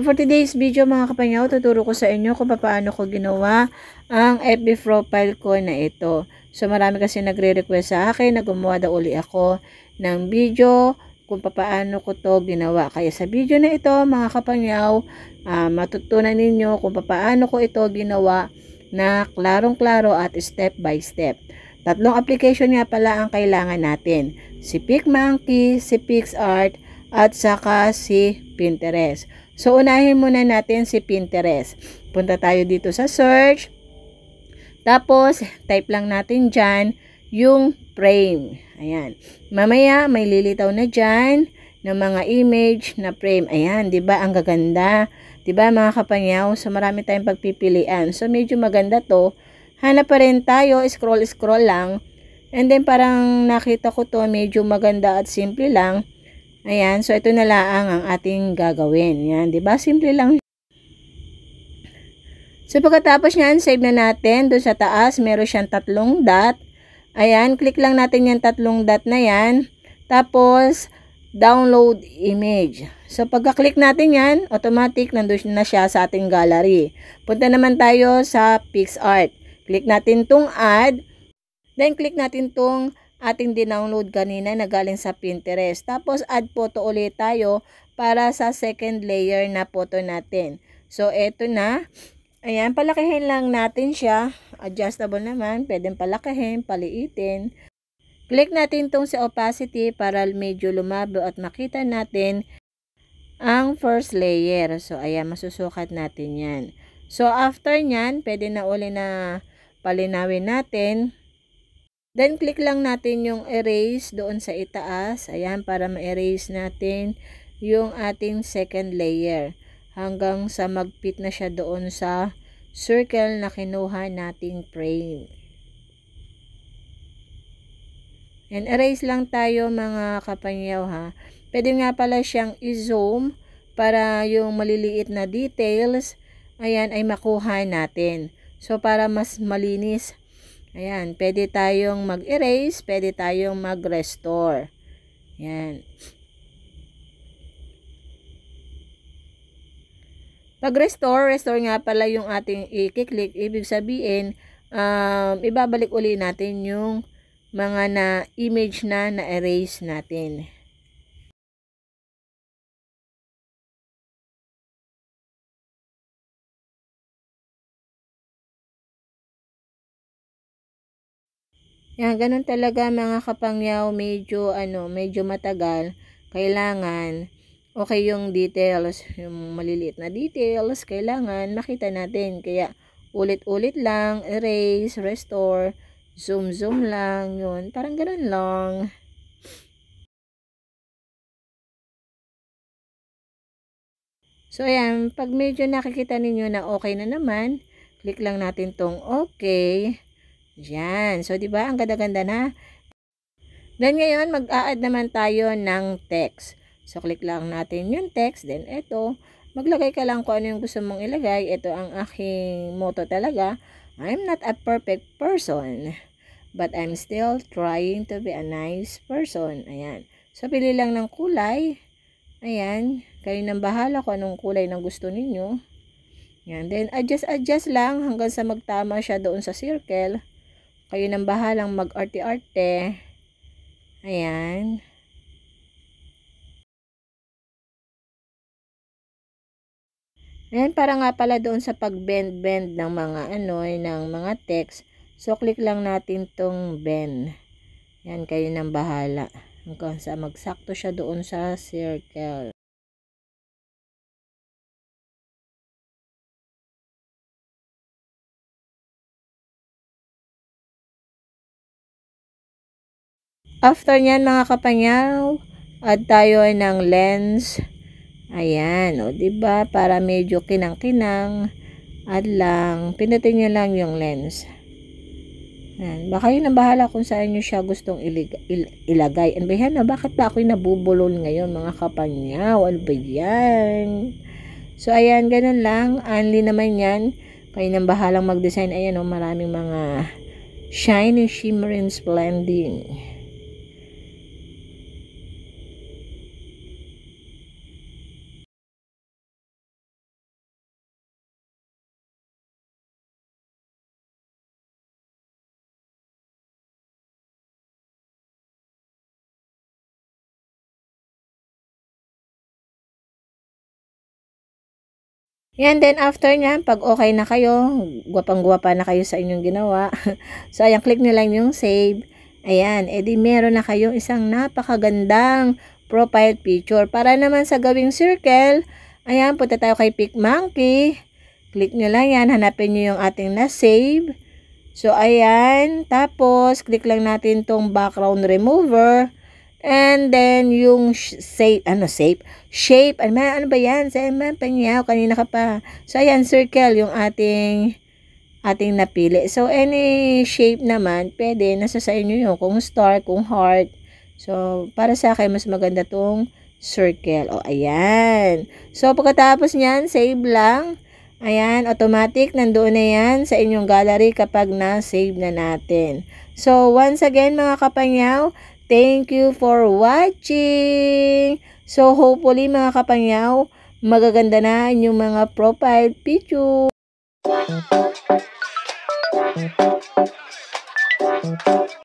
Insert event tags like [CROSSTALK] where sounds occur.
So for today's video mga kapanyaw, tuturo ko sa inyo kung paano ko ginawa ang FB profile ko na ito. So marami kasi nagre-request sa akin na gumawa daw uli ako ng video kung paano ko to ginawa. Kaya sa video na ito mga kapanyaw, uh, matutunan ninyo kung paano ko ito ginawa na klarong-klaro at step by step. Tatlong application nga pala ang kailangan natin. Si PicMonkey, si PixArt, at saka si Pinterest. So, unahin muna natin si Pinterest. Punta tayo dito sa search. Tapos, type lang natin dyan yung frame. Ayan. Mamaya, may lilitaw na dyan ng mga image na frame. Ayan, di ba? Ang gaganda. Di ba, mga kapanyaw? So, marami tayong pagpipilian. So, medyo maganda to. Hanap pa rin tayo. Scroll, scroll lang. And then, parang nakita ko to medyo maganda at simple lang. Ayan, so ito na lang ang ating gagawin. Yan, 'di ba? Simple lang. So pagkatapos niyan, save na natin. Doon sa taas, meron siyang tatlong dot. Ayan, click lang natin yung tatlong dot na 'yan. Tapos download image. So pagka-click natin 'yan, automatic nandoon na siya sa ating gallery. Punta naman tayo sa PixArt. Click natin tong add. Then click natin tong ating dinownload kanina na galing sa Pinterest. Tapos add photo ulit tayo para sa second layer na photo natin. So eto na. Ayan, palakihin lang natin siya. Adjustable naman. Pwedeng palakihin, paliitin. Click natin tong sa si opacity para medyo lumabo at makita natin ang first layer. So ayan, masusukat natin yan. So after nyan, pwede na uli na palinawin natin. Then, click lang natin yung erase doon sa itaas. Ayan, para ma-erase natin yung ating second layer. Hanggang sa magpit na siya doon sa circle na kinuha nating frame. And erase lang tayo mga kapanyaw ha. Pwede nga pala siyang i-zoom para yung maliliit na details, ayan ay makuha natin. So para mas malinis Ayan, pwede tayong mag-erase, pwede tayong mag-restore. Ayan. Pag restore, restore nga pala yung ating i-click, ibig sabihin, um, ibabalik uli natin yung mga na image na na-erase natin. Yan, ganun talaga mga kapangyaw, medyo ano, medyo matagal. Kailangan okay yung details, yung maliliit na details, kailangan makita natin. Kaya ulit-ulit lang, erase, restore, zoom zoom lang, yun. Parang ganun lang. So ayan, pag medyo nakikita ninyo na okay na naman, click lang natin tong okay. Yan. So, di ba? Ang ganda-ganda na. Then, ngayon, mag-a-add naman tayo ng text. So, click lang natin yung text. Then, ito, Maglagay ka lang kung ano yung gusto mong ilagay. Ito ang aking motto talaga. I'm not a perfect person. But I'm still trying to be a nice person. Ayan. So, pili lang ng kulay. Ayan. Kayo nang bahala kung anong kulay ng gusto ninyo. Ayan. Then, adjust-adjust lang hanggang sa magtama siya doon sa circle. Kayo nang bahalang mag-arte-arte. Ayan. Ayan, para nga pala doon sa pag-bend-bend ng mga ano, eh, ng mga text. So, click lang natin tong bend. Ayan, kayo nang bahala. Hanggang sa magsakto siya doon sa circle. After nyan mga kapanyaw, add tayo ng lens. Ayan, o ba diba? Para medyo kinang-kinang. Add lang, pindutin nyo lang yung lens. Ayan. Baka yun ang bahala kung saan nyo siya gustong ilig- il- ilagay. Ano ba yan? bakit ba ako'y nabubulol ngayon mga kapanyaw? Ano ba yan? So, ayan, ganun lang. Only naman yan. Kayo nang bahalang mag-design. Ayan, o, maraming mga shiny, shimmering, splendid. Yan, then after nyan, pag okay na kayo, gwapang-gwapa na kayo sa inyong ginawa. [LAUGHS] so, ayan, click nyo lang yung save. Ayan, edi eh meron na kayong isang napakagandang profile picture. Para naman sa gawing circle, ayan, punta tayo kay Pic Monkey. Click nyo lang yan, hanapin nyo yung ating na-save. So, ayan, tapos, click lang natin tong background remover. And then, yung shape, ano shape? Shape, ano, ba, ano ba yan? Sa man, panyaw, kanina ka pa. So, ayan, circle, yung ating, ating napili. So, any shape naman, pwede, nasa sa inyo yun. Kung star, kung heart. So, para sa akin, mas maganda tong circle. O, ayan. So, pagkatapos niyan, save lang. Ayan, automatic, nandoon na yan sa inyong gallery kapag na-save na natin. So, once again mga kapanyaw, Thank you for watching. So hopefully mga kapangyaw, magaganda na yung mga profile picture.